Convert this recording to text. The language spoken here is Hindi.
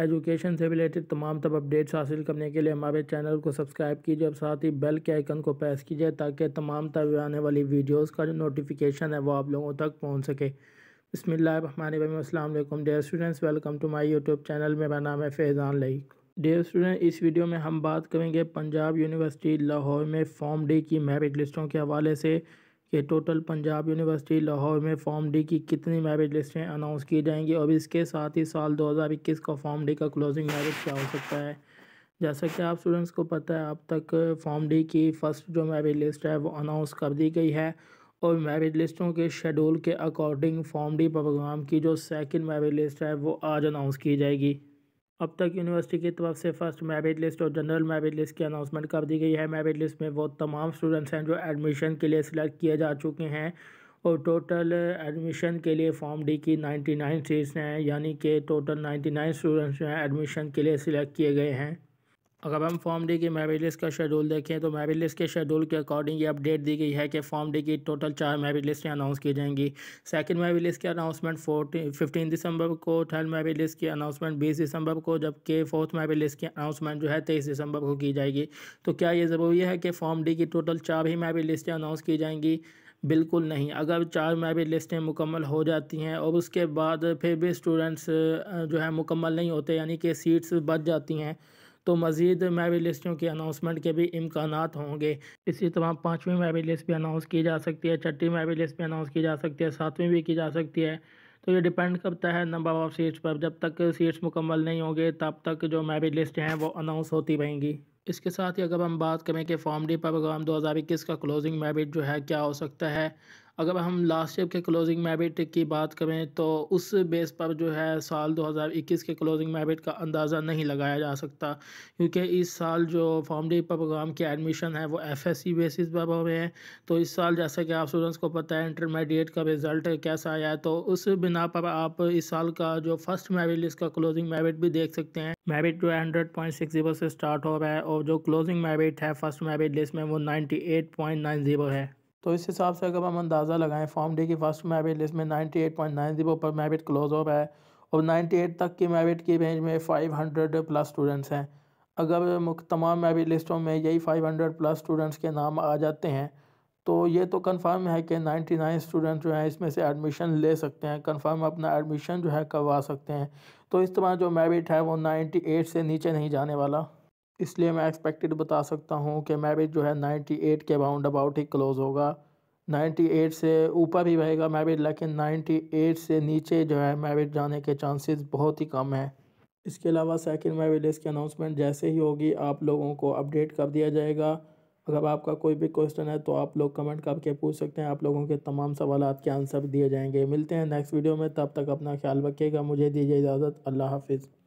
एजुकेशन से रिलेटेड तमाम तब अपडेट्स हासिल करने के लिए हमारे चैनल को सब्सक्राइब कीजिए और साथ ही बेल के आइकन को प्रेस कीजिए ताकि तमाम तब आने वाली वीडियोस का जो नोटिफिकेशन है वो आप लोगों तक पहुंच सके बसमिलकुम dear students welcome to my YouTube channel मेरा नाम है फैज़ान लई डेयर स्टूडेंट इस वीडियो में हम बात करेंगे पंजाब यूनिवर्सिटी लाहौर में फॉर्म डी की मेरिट लिस्टों के हवाले से कि टोटल पंजाब यूनिवर्सिटी लाहौर में फॉर्म डी की कितनी मैरिज लिस्टें अनाउंस की जाएंगी और इसके साथ ही साल 2021 का फॉर्म डी का क्लोजिंग मैरिज क्या हो सकता है जैसा कि आप स्टूडेंट्स को पता है अब तक फॉर्म डी की फ़र्स्ट जो मैरिज लिस्ट है वो अनाउंस कर दी गई है और मैरिज लिस्टों के शेड्यूल के अकॉर्डिंग फॉर्म डी प्रोग्राम की जो सेकंड मैरिज लिस्ट है वो आज अनाउंस की जाएगी अब तक यूनिवर्सिटी की तरफ से फर्स्ट मेरिट लिस्ट और जनरल मेरिट लिस्ट की अनाउंसमेंट कर दी गई है मेरिट लिस्ट में वो तमाम स्टूडेंट्स हैं जो एडमिशन के लिए सिलेक्ट किए जा चुके हैं और टोटल एडमिशन के लिए फॉर्म डी की 99 सीट्स हैं यानी कि टोटल 99 स्टूडेंट्स जो हैं एडमिशन के लिए सिलेक्ट किए गए हैं अगर हम फॉर्म डे की मेरिट लिस्ट का शेड्यूल देखें तो मेरिट लिस्ट के शेड्यूल के अकॉर्डिंग ये अपडेट दी गई है कि फॉर्म डे की टोटल चार मेरिट लिस्टें अनाउंस की जाएंगी सेकंड मेरिट लिस्ट की अनाउंसमेंट फोर्टी फिफ्टीन दिसंबर को थर्ड मेरिट लिस्ट की अनाउंसमेंट बीस दिसंबर को जबकि फोर्थ मेरिट लिस्ट की अनाउंसमेंट जो है तेईस दिसंबर को की जाएगी तो क्या ये ज़रूरी है कि फॉर्म डी की टोटल चार ही मेरिट लिस्टें अनाउंस की जाएंगी बिल्कुल नहीं अगर चार मेरिट लिस्टें मुकम्मल हो जाती हैं और उसके बाद फिर भी स्टूडेंट्स जो है मुकम्मल नहीं होते यानी कि सीट्स बच जाती हैं तो मज़ीद मेरिट लिस्टों के अनाउंसमेंट के भी इम्कान होंगे इसी तरह पाँचवीं मेरिट लिस्ट भी अनाउंस की जा सकती है छठी मेरिट लिस्ट भी अनाउंस की जा सकती है सातवीं भी की जा सकती है तो ये डिपेंड करता है नंबर ऑफ़ सीट्स पर जब तक सीट्स मुकम्मल नहीं होंगे तब तक जो मेरिट लिस्ट हैं वो अनाउंस होती रहेंगी इसके साथ ही अगर हम बात करें कि फॉर्म डी प्रोग्राम दो का क्लोजिंग मेबिट जो है क्या हो सकता है अगर हम लास्ट ईयर के क्लोजिंग मैबिट की बात करें तो उस बेस पर जो है साल 2021 के क्लोजिंग मैबिट का अंदाज़ा नहीं लगाया जा सकता क्योंकि इस साल जो फॉर्म डी प्रोग्राम के एडमिशन है वो एफ बेसिस पर हो रहे हैं तो इस साल जैसा कि आप स्टूडेंट्स को पता है इंटरमीडिएट का रिज़ल्ट कैसा आया है तो उस बिना पर आप इस साल का जो फर्स्ट मैबिट लिस्ट का क्लोजिंग मैबिट भी देख सकते हैं मैबिट जो है हंड्रेड पॉइंट सिक्स जीरो से स्टार्ट हो रहा है और जो क्लोजिंग मैबिट है फर्स्ट मैबिट लिस्ट में वो ninety eight point nine zero है तो इस हिसाब से अगर हम अंदाज़ा लगाएं फॉर्म डे की फर्स्ट मैबिट में ninety eight point nine zero पर मैबिट क्लोज हो रहा है और नाइन्टी एट तक की मैबिट की रेंज में फ़ाइव हंड्रेड प्लस स्टूडेंट्स हैं अगर तमाम मैबिट लिस्टों में यही फ़ाइव हंड्रेड प्लस स्टूडेंट्स के नाम आ जाते हैं तो ये तो कन्फर्म है कि नाइन्टी नाइन स्टूडेंट जो हैं इसमें से एडमिशन ले सकते हैं कन्फर्म अपना एडमिशन जो है करवा सकते हैं तो इस तरह जो मैबिट है वो नाइन्टी एट से नीचे नहीं जाने वाला इसलिए मैं एक्सपेक्टेड बता सकता हूँ कि मैं भी जो है नाइन्टी एट के अबाउंड अबाउट ही क्लोज़ होगा नाइन्टी एट से ऊपर ही रहेगा मैं भी लेकिन एट से नीचे जो है मैं भी जाने के चांसेस बहुत ही कम हैं इसके अलावा सेकेंड मैं विलेज अनाउंसमेंट जैसे ही होगी आप लोगों को अपडेट कर दिया जाएगा अगर आपका कोई भी क्वेश्चन है तो आप लोग कमेंट करके पूछ सकते हैं आप लोगों के तमाम सवाल के आंसर दिए जाएंगे मिलते हैं नेक्स्ट वीडियो में तब तक अपना ख्याल रखिएगा मुझे दीजिए इजाज़त अल्लाह हाफिज़